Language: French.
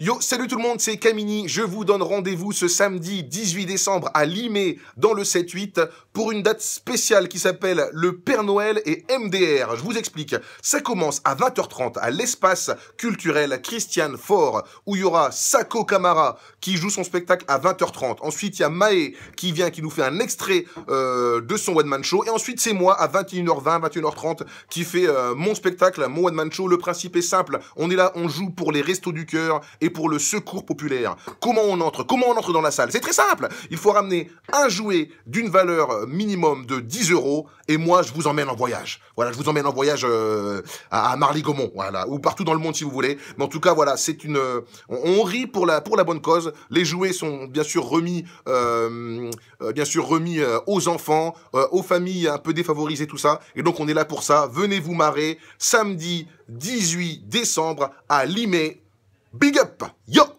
Yo, salut tout le monde, c'est Camini. Je vous donne rendez-vous ce samedi 18 décembre à Limay, dans le 7-8, pour une date spéciale qui s'appelle le Père Noël et MDR. Je vous explique. Ça commence à 20h30 à l'espace culturel Christiane Fort, où il y aura Sako Kamara qui joue son spectacle à 20h30. Ensuite, il y a Maé qui vient, qui nous fait un extrait euh, de son one-man show. Et ensuite, c'est moi à 21h20, 21h30, qui fait euh, mon spectacle, mon one-man show. Le principe est simple. On est là, on joue pour les restos du cœur pour le secours populaire. Comment on entre Comment on entre dans la salle C'est très simple. Il faut ramener un jouet d'une valeur euh, minimum de 10 euros et moi, je vous emmène en voyage. Voilà, je vous emmène en voyage euh, à, Marly-Gaumont, voilà, ou partout dans le monde si vous voulez. Mais en tout cas, voilà, c'est une... Euh, on, rit pour la, pour la bonne cause. Les jouets sont bien sûr remis, bien sûr remis aux enfants, aux familles un peu défavorisées, tout ça. Et donc, on est là pour ça. Venez vous marrer samedi 18 décembre à Limay. Big up Rapper. Yo!